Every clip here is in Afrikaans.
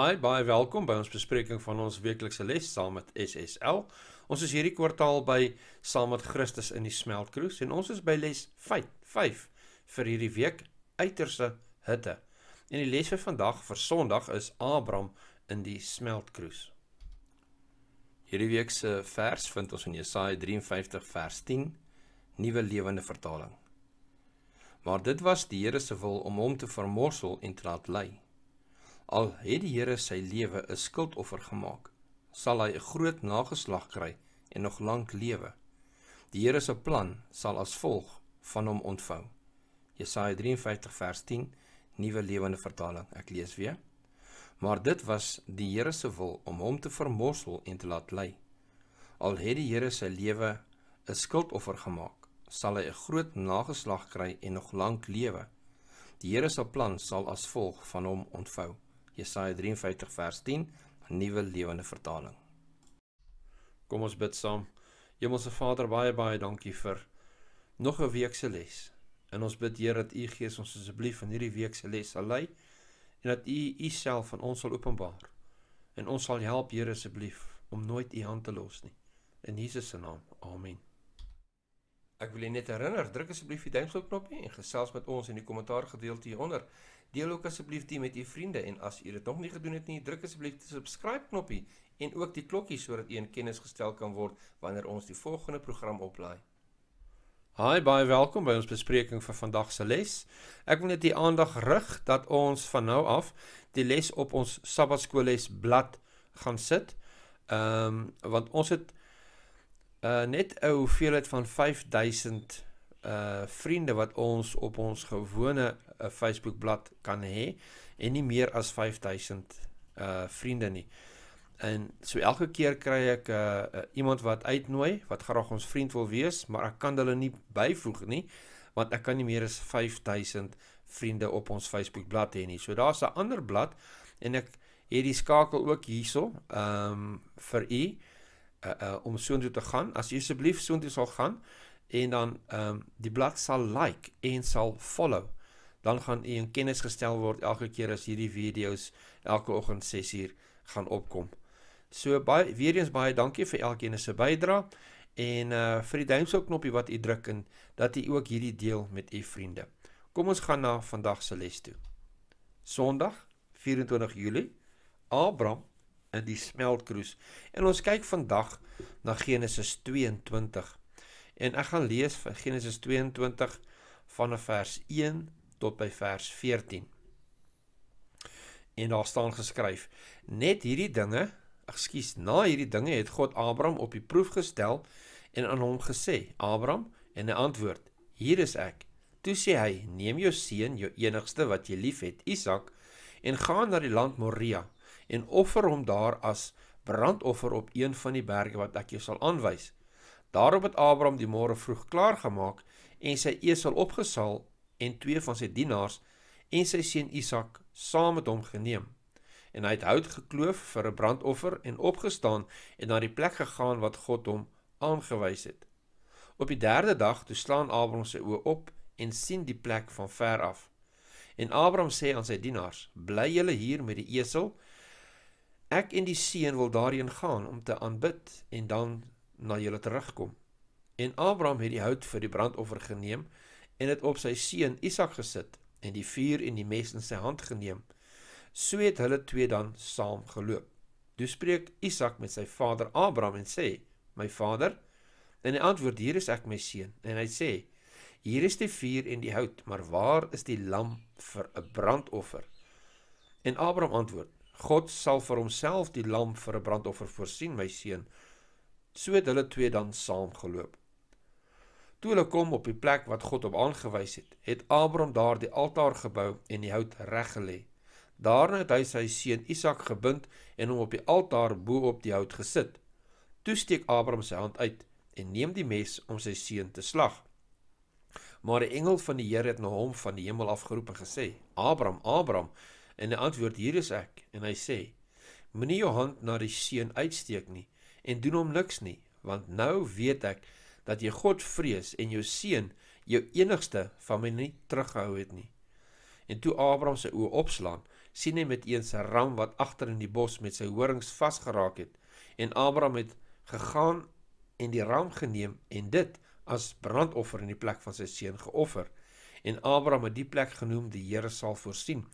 Hi, baie welkom by ons bespreking van ons weeklikse les saam met SSL. Ons is hierdie kwartaal by Saam met Christus in die smeltkroes en ons is by les 5, 5 vir hierdie week uiterste hitte. En die les vir vandag vir Sondag is Abraham in die smeltkroes. Hierdie week se vers vind ons in Jesaja 53 vers 10, Nuwe Lewende Vertaling. Maar dit was die Here se wil om hom te vermorsel en te laat lei. Al het die Here sy lewe 'n skuldoffer gemaak, sal hy 'n groot nageslag kry en nog lank lewe. Die Here se plan sal as volg van hom ontvou. Jesaja 53 vers 10, Nuwe Lewende Vertaling. Ek lees weer. Maar dit was die Here se wil om hom te vermorsel en te laat ly. Al het die Here sy lewe 'n skuldoffer gemaak, sal hy 'n groot nageslag kry en nog lank lewe. Die Here se plan sal as volg van hom ontvou. Jesaja 53 vers 10, Nuwe Lewende Vertaling. Kom ons bid saam. Hemelse Vader, baie baie dankie vir nog 'n week se les. En ons bid Here dat U Gees ons asseblief in hierdie week se les sal lei en dat U jy, Uself aan ons sal openbaar. En ons sal help Here asseblief om nooit U hand te los nie. In Jesus se naam. Amen. Ek wil net herinner, druk asseblief die duimpje knopie en gesels met ons in die kommentaar gedeelte hieronder. Deel ook asseblief dit met u vriende en as u dit nog nie gedoen het nie, druk asseblief die subscribe knoppie en ook die klokkie sodat u in kennis gestel kan word wanneer ons die volgende program oplaai. Hi, baie welkom by ons bespreking vir vandag se les. Ek wil net u aandag rig dat ons van nou af die les op ons Sabbatskoolles blad gaan sit. Ehm um, want ons het uh, net 'n hoeveelheid van 5000 uh vriende wat ons op ons gewone uh, eh, Facebook blad kan hê en nie meer as 5000 uh eh, vriende nie. En so elke keer kry ek uh, uh iemand wat uitnooi wat graag ons vriend wil wees, maar ek kan hulle nie byvoeg nie want ek kan nie meer as 5000 vriende op ons Facebook blad hê nie. So daar's 'n ander blad en ek het die skakel ook hierso um vir u uh, uh om soontoe te gaan. As u asseblief soontoe sal gaan en dan ehm um, die blad sal like en sal follow. Dan gaan u in kennis gestel word elke keer as hierdie video's elke oggend 6uur gaan opkom. So baie weer eens baie dankie vir elkeen se bydrae en uh vir die duimpie knoppie wat u druk en dat u ook hierdie deel met u vriende. Kom ons gaan na vandag se les toe. Sondag 24 Julie Abraham in die smeltkroes en ons kyk vandag na Genesis 22 En ek gaan lees vir Genesis 22 vanaf vers 1 tot by vers 14. En daar staan geskryf: Net hierdie dinge, ekskuus, na hierdie dinge het God Abraham op die proef gestel en aan hom gesê: "Abraham," en hy antwoord: "Hier is ek." Toe sê hy: "Neem jou seun, jou enigste wat jy liefhet, Isak, en gaan na die land Moria en offer hom daar as brandoffer op een van die berge wat ek jou sal aanwys." Daarop het Abraham die môre vroeg klaargemaak en sy esel opgesaal en twee van sy dienaars en sy seun Isak saam met hom geneem. En hy het hout gekloof vir 'n brandoffer en opgestaan en na die plek gegaan wat God hom aangewys het. Op die derde dag toe slaan Abraham sy oë op en sien die plek van ver af. En Abraham sê aan sy dienaars: "Bly julle hier met die esel. Ek en die seun wil daarheen gaan om te aanbid en dan na julle terugkom. En Abraham het die hout vir die brandoffer geneem en dit op sy seun Isak gesit en die vuur en die mes in sy hand geneem. So het hulle twee dan saam geloop. Toe spreek Isak met sy vader Abraham en sê: "My vader," en hy antwoord: "Hier is ek, my seun." En hy sê: "Hier is die vuur en die hout, maar waar is die lam vir 'n brandoffer?" En Abraham antwoord: "God sal vir homself die lam vir 'n brandoffer voorsien, my seun." So het hulle twee dan saamgeloop. Toe hulle kom op die plek wat God hom aangewys het, het Abraham daar die altaar gebou en die hout reggelê. Daarna het hy sy seun Isak gebind en hom op die altaar bo op die hout gesit. Toe steek Abraham sy hand uit en neem die mes om sy seun te slag. Maar die engel van die Here het na hom van die hemel af geroep en gesê: "Abraham, Abraham." En hy antwoord: "Hier is ek." En hy sê: "Moenie jou hand na die seun uitsteek nie." en doen hom niks nie, want nou weet ek dat jy God vrees en jou seun, jou enigste familie teruggehou het nie. En toe Abraham se oë opslaan, sien hy met eens 'n ram wat agter in die bos met sy horings vasgeraak het en Abraham het gegaan en die ram geneem en dit as brandoffer in die plek van sy seun geoffer en Abraham het die plek genoem die Here sal voorsien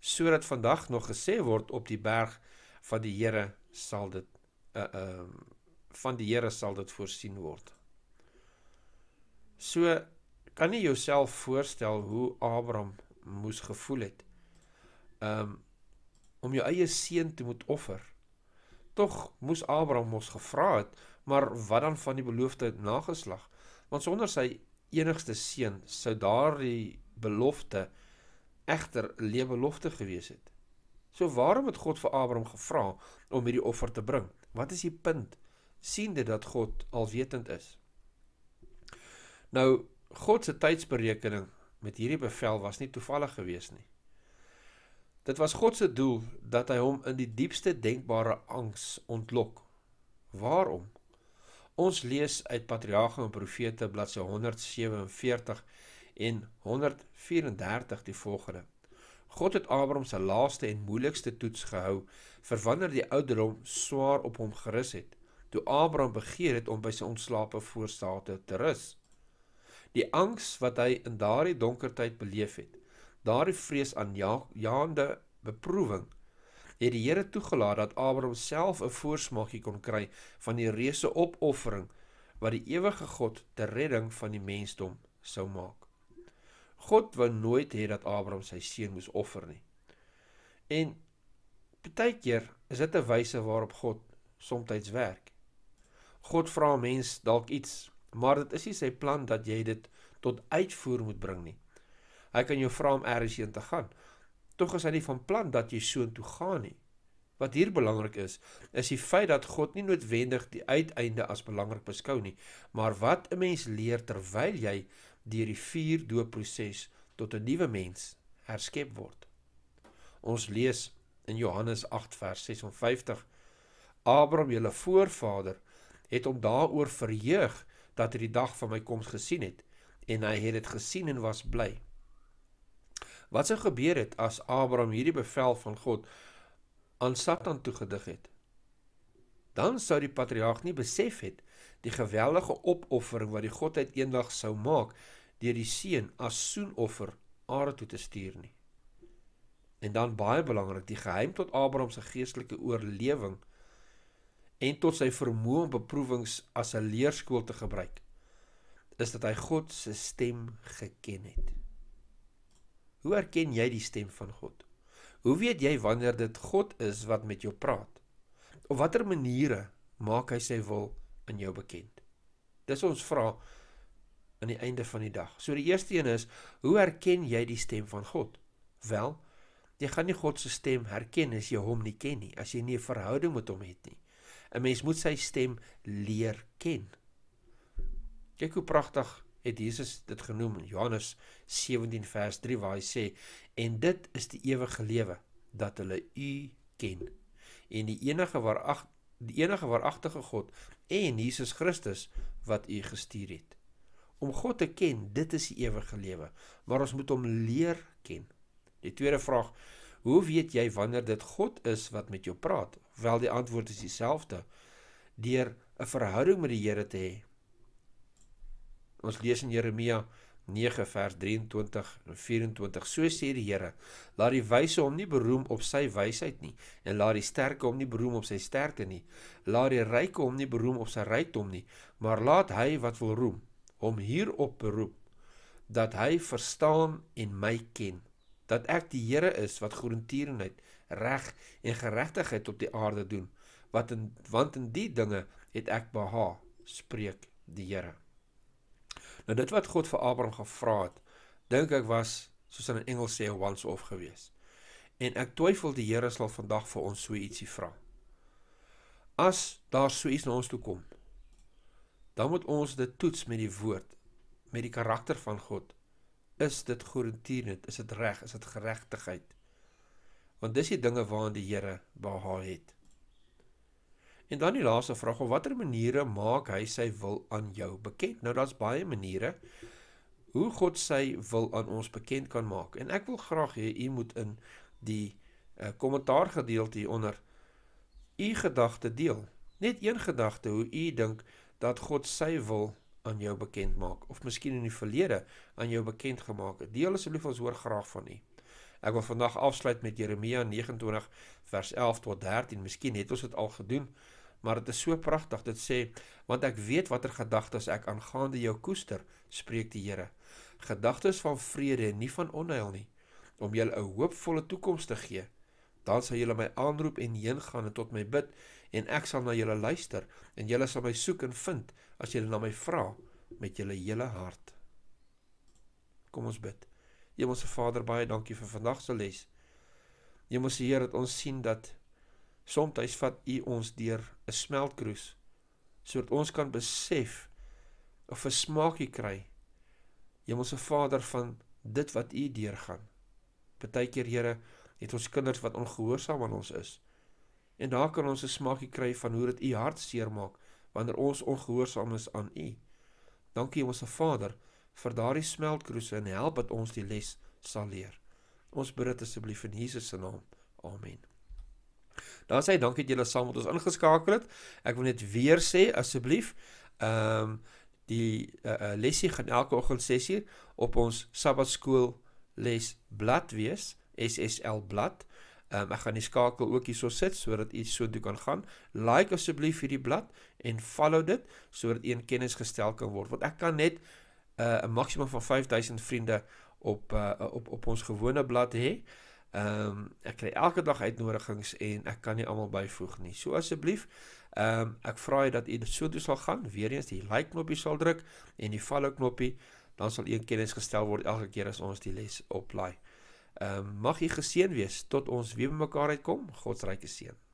sodat vandag nog gesê word op die berg van die Here sal dit Eh, ehm uh, van die Here sal dit voorsien word. So kan jy jouself voorstel hoe Abraham moes gevoel het um om jou eie seun te moet offer. Tog moes Abraham mos gevra het, maar wat dan van die beloofde nageslag? Want sonder sy enigste seun sou daardie belofte egter lewe belofte gewees het. So waarom het God vir Abraham gevra om hierdie offer te bring? Wat is die punt siende dat God alwetend is? Nou, God se tydsberekening met hierdie bevel was nie toevallig gewees nie. Dit was God se doel dat hy hom in die diepste denkbare angs ontlok. Waarom? Ons lees uit Patriarge en Profete bladsy 147 en 134 die volgende. God het Abraham se laaste en moeilikste toets gehou vir wanneer die ouderdom swaar op hom gerus het, toe Abraham begeer het om by sy ontslape voorstate te rus. Die angs wat hy in daardie donker tyd beleef het, daardie vrees aan ja, jaande beproewing, het die Here toegelaat dat Abraham self 'n voorsmaakie kon kry van die reuse opoffering wat die ewige God ter redding van die mensdom sou maak. God wou nooit hê dat Abraham sy seun moes offer nie. En baie keer is dit 'n wyse waarop God soms werk. God vra 'n mens dalk iets, maar dit is nie sy plan dat jy dit tot uitvoer moet bring nie. Hy kan jou vra om ergens heen te gaan. Tog is hy nie van plan dat jy so intoe gaan nie. Wat hier belangrik is, is die feit dat God nie noodwendig die uiteinde as belangrik beskou nie, maar wat 'n mens leer terwyl jy deur die vier doopproses tot 'n nuwe mens herskep word. Ons lees in Johannes 8 vers 56: Abraham, julle voorvader, het om daaroor verheug dat hy die dag van my koms gesien het en hy het dit gesien en was bly. Wat sou gebeur het as Abraham hierdie bevel van God aan Satan toegedig het? Dan sou die patriarg nie besef het die geweldige opoffering wat die godheid eendag sou maak deur die seun as soenoffer Aarde toe te stuur nie. En dan baie belangrik, die geheim tot Abraham se geestelike oorlewing en tot sy vermoë om beproewings as 'n leerskool te gebruik is dat hy God se stem geken het. Hoe erken jy die stem van God? Hoe weet jy wanneer dit God is wat met jou praat? Op watter maniere maak hy sy wil in jou bekend? Dis ons vraag aan die einde van die dag. So die eerste een is, hoe herken jy die stem van God? Wel, jy gaan nie God se stem herken as jy hom nie ken nie, as jy nie 'n verhouding met hom het nie. 'n Mens moet sy stem leer ken. Kyk hoe pragtig het Jesus dit genoem in Johannes 17 vers 3 waar hy sê en dit is die ewige lewe dat hulle U ken en die enige waar ag die enige waaragtige God en Jesus Christus wat U gestuur het. Om God te ken, dit is die ewige lewe, maar ons moet hom leer ken. Die tweede vraag, hoe weet jy wanneer dit God is wat met jou praat? Wel die antwoord is dieselfde. Deur 'n verhouding met die Here te hê. Ons lees in Jeremia 9 vers 23 en 24. So sê die Here: Laat die wyse hom nie beroem op sy wysheid nie en laat die sterke hom nie beroem op sy sterkte nie. Laat die ryke hom nie beroem op sy rykdom nie, maar laat hy wat wil roem hom hierop beroep dat hy verstaan en my ken dat ek die Here is wat groentierenheid reg en geregtigheid op die aarde doen wat in want in die dinge het ek beha spreek die Here nou dit wat God vir Abraham gevra het dink ek was soos in 'n engel sê once off gewees en ek twyfel die Here sal vandag vir ons so ietsie vra as daar so iets na ons toe kom dan moet ons dit toets met die woord, met die karakter van God. Is dit goedertierend? Is dit reg? Is dit geregtigheid? Want dis die dinge waaraan die Here behaag het. En dan die laaste vraag, op watter maniere maak hy sy wil aan jou bekend? Nou daar's baie maniere hoe God sy wil aan ons bekend kan maak. En ek wil graag hê u moet in die eh, kommentaar uh, gedeelte hieronder u gedagte deel. Net een gedagte hoe u dink dat God sy wil aan jou bekend maak of miskien in die verlede aan jou bekend gemaak het. Deel asseblief ons hoor graag van u. Ek wil vandag afsluit met Jeremia 29 vers 11 tot 13. Miskien het ons dit al gedoen, maar dit is so pragtig. Dit sê: "Want ek weet watter gedagtes ek aangaande jou koester," spreek die Here. "Gedagtes van vrede en nie van onheil nie, om jou 'n hoopvolle toekoms te gee. Dan sal jy my aanroep en heen gaan en tot my bid en ek sal na julle luister en julle sal my soek en vind as julle na my vra met julle hele hart. Kom ons bid. Hemelse Vader, baie dankie vir vandag se les. Hemelse Heer, dat ons sien dat soms vat U ons deur 'n smeltkroes sodat ons kan besef of 'n smaakie kry. Hemelse Vader van dit wat U deurgaan. Partykeer Here, het ons kinders wat ongehoorsaam aan ons is. En daar kan ons 'n smaakie kry van hoe dit u hart seermaak wanneer ons ongehoorsaam is aan u. Dankie ons Vader vir daardie smeltkroese en help dat ons die les sal leer. Ons bid dit asseblief in Jesus se naam. Amen. Daar sê dankie dat julle saam met ons ingeskakel het. Ek wil net weer sê asseblief, ehm um, die uh, uh, lesie gaan elke oggend 6uur op ons Sabbatskool les blad wees, SSL blad. Ehm Um, ek gaan die skakel ook hierso sit sodat u so toe kan gaan. Like asseblief hierdie blad en follow dit sodat u in kennis gestel kan word want ek kan net eh, 'n uh, maksimum van 5000 vriende op uh, op op ons gewone blad hê. Ehm um, ek kry elke dag uitnodigings en ek kan nie almal byvoeg nie. So asseblief, ehm um, ek vra jy dat u so toe sal gaan, weer eens die like knoppie sal druk en die follow knoppie, dan sal u in kennis gestel word elke keer as ons die les oplaai. Ehm uh, mag u geseën wees tot ons weer bymekaar uitkom. God se ryke seën.